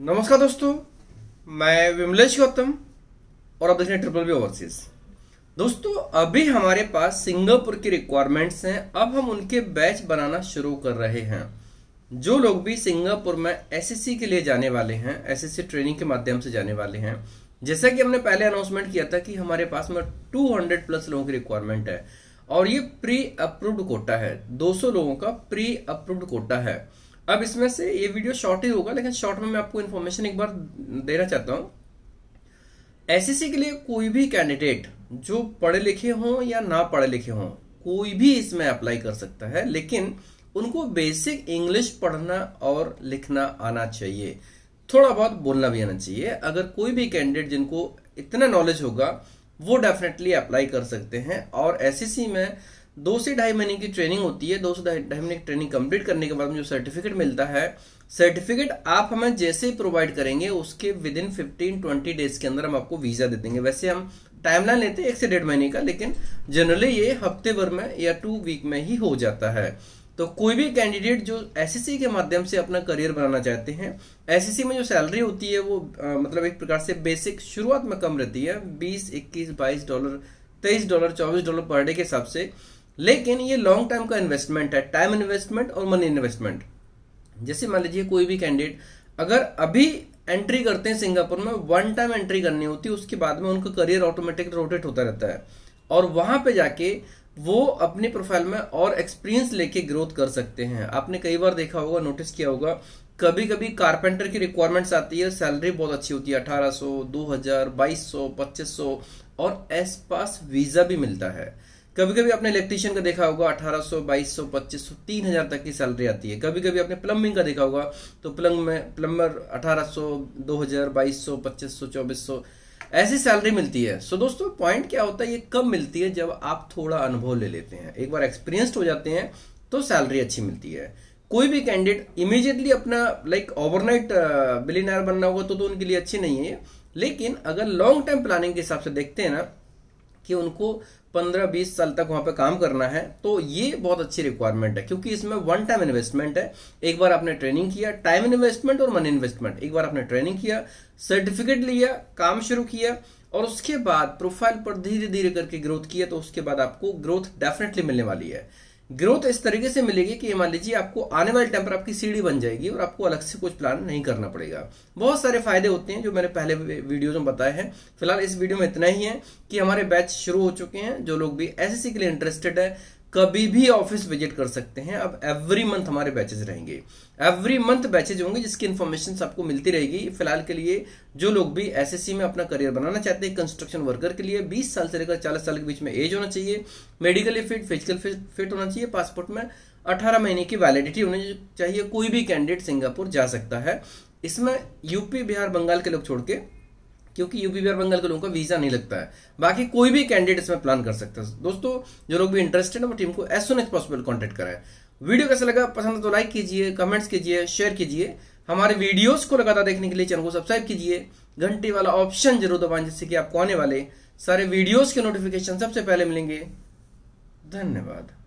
नमस्कार दोस्तों मैं विमलेश गौतम और आप देख रहे हैं ट्रिपल बी ओवरसीज दोस्तों अभी हमारे पास सिंगापुर की रिक्वायरमेंट्स हैं अब हम उनके बैच बनाना शुरू कर रहे हैं जो लोग भी सिंगापुर में एसएससी के लिए जाने वाले हैं एसएससी ट्रेनिंग के माध्यम से जाने वाले हैं जैसा कि हमने पहले अनाउंसमेंट किया था कि हमारे पास में टू प्लस लोगों की रिक्वायरमेंट है और ये प्री अप्रूव्ड कोटा है 200 लोगों का प्री अप्रूव्ड कोटा है अब इसमें से ये वीडियो शॉर्ट ही होगा लेकिन शॉर्ट में मैं आपको इन्फॉर्मेशन एक बार देना चाहता हूँ एसएससी e के लिए कोई भी कैंडिडेट जो पढ़े लिखे हों या ना पढ़े लिखे हों कोई भी इसमें अप्लाई कर सकता है लेकिन उनको बेसिक इंग्लिश पढ़ना और लिखना आना चाहिए थोड़ा बहुत बोलना भी आना चाहिए अगर कोई भी कैंडिडेट जिनको इतना नॉलेज होगा वो डेफिनेटली अप्लाई कर सकते हैं और एस e में दो से ढाई महीने की ट्रेनिंग होती है दो से ढाई महीने की ट्रेनिंग कंप्लीट करने के बाद में जो सर्टिफिकेट मिलता है सर्टिफिकेट आप हमें जैसे ही प्रोवाइड करेंगे उसके within fifteen twenty days के अंदर हम आपको वीज़ा दे देंगे वैसे हम टाइमलाइन लेते हैं एक से डेढ़ महीने का लेकिन जनरली ये हफ्ते भर में या टू वीक में ही हो जाता है तो कोई भी कैंडिडेट जो एस के माध्यम से अपना करियर बनाना चाहते हैं एस में जो सैलरी होती है वो आ, मतलब एक प्रकार से बेसिक शुरुआत में कम रहती है बीस इक्कीस बाईस डॉलर तेईस डॉलर चौबीस डॉलर पर डे के हिसाब से लेकिन ये लॉन्ग टाइम का इन्वेस्टमेंट है टाइम इन्वेस्टमेंट और मनी इन्वेस्टमेंट जैसे मान लीजिए कोई भी कैंडिडेट अगर अभी एंट्री करते हैं सिंगापुर में वन टाइम एंट्री करनी होती है उसके बाद में उनका करियर ऑटोमेटिक रोटेट होता रहता है और वहां पे जाके वो अपने प्रोफाइल में और एक्सपीरियंस लेके ग्रोथ कर सकते हैं आपने कई बार देखा होगा नोटिस किया होगा कभी कभी कारपेंटर की रिक्वायरमेंट्स आती है सैलरी बहुत अच्छी होती है अठारह सौ दो हजार बाईस सौ पच्चीस सौ और एस पास वीजा भी मिलता है कभी कभी आपने इलेक्ट्रीशियन का देखा होगा 1800, 2200, 2500, 3000 तक की सैलरी आती है कभी कभी आपने प्लम्बिंग का देखा होगा तो प्लम में प्लम्बर 1800, 2000, 2200, 2500, 2400 ऐसी सैलरी मिलती है सो so, दोस्तों पॉइंट क्या होता है ये कब मिलती है जब आप थोड़ा अनुभव ले लेते हैं एक बार एक्सपीरियंस्ड हो जाते हैं तो सैलरी अच्छी मिलती है कोई भी कैंडिडेट इमीजिएटली अपना लाइक ओवरनाइट बिलीनर बनना होगा तो, तो उनके लिए अच्छी नहीं है लेकिन अगर लॉन्ग टर्म प्लानिंग के हिसाब से देखते हैं ना कि उनको 15-20 साल तक वहां पे काम करना है तो ये बहुत अच्छी रिक्वायरमेंट है क्योंकि इसमें वन टाइम इन्वेस्टमेंट है एक बार आपने ट्रेनिंग किया टाइम इन्वेस्टमेंट और मनी इन्वेस्टमेंट एक बार आपने ट्रेनिंग किया सर्टिफिकेट लिया काम शुरू किया और उसके बाद प्रोफाइल पर धीरे धीरे करके ग्रोथ किया तो उसके बाद आपको ग्रोथ डेफिनेटली मिलने वाली है ग्रोथ इस तरीके से मिलेगी कि मान लीजिए आपको आने वाले टाइम पर आपकी सीढ़ी बन जाएगी और आपको अलग से कुछ प्लान नहीं करना पड़ेगा बहुत सारे फायदे होते हैं जो मैंने पहले वीडियोज में बताए हैं फिलहाल इस वीडियो में इतना ही है कि हमारे बैच शुरू हो चुके हैं जो लोग भी एस के लिए इंटरेस्टेड है कभी भी ऑफिस विजिट कर सकते हैं अब एवरी मंथ हमारे बैचेज रहेंगे एवरी मंथ बैचेज होंगे जिसकी इन्फॉर्मेशन आपको मिलती रहेगी फिलहाल के लिए जो लोग भी एसएससी में अपना करियर बनाना चाहते हैं कंस्ट्रक्शन वर्कर के लिए 20 साल से लेकर 40 साल के बीच में एज होना चाहिए मेडिकली फिट फिजिकल फिट होना चाहिए पासपोर्ट में अठारह महीने की वैलिडिटी होनी चाहिए कोई भी कैंडिडेट सिंगापुर जा सकता है इसमें यूपी बिहार बंगाल के लोग छोड़ के क्योंकि यूपी बिहार बंगाल के लोगों का वीजा नहीं लगता है बाकी कोई भी कैंडिडेट इसमें प्लान कर सकता है दोस्तों जो लोग भी इंटरेस्टेड है वो टीम को as soon as possible contact कराएं वीडियो कैसा लगा पसंद तो लाइक कीजिए कमेंट्स कीजिए शेयर कीजिए हमारे वीडियोस को लगातार देखने के लिए चैनल को सब्सक्राइब कीजिए घंटी वाला ऑप्शन जरूर दबाएं जिससे कि आपको आने वाले सारे वीडियोस के नोटिफिकेशन सबसे पहले मिलेंगे धन्यवाद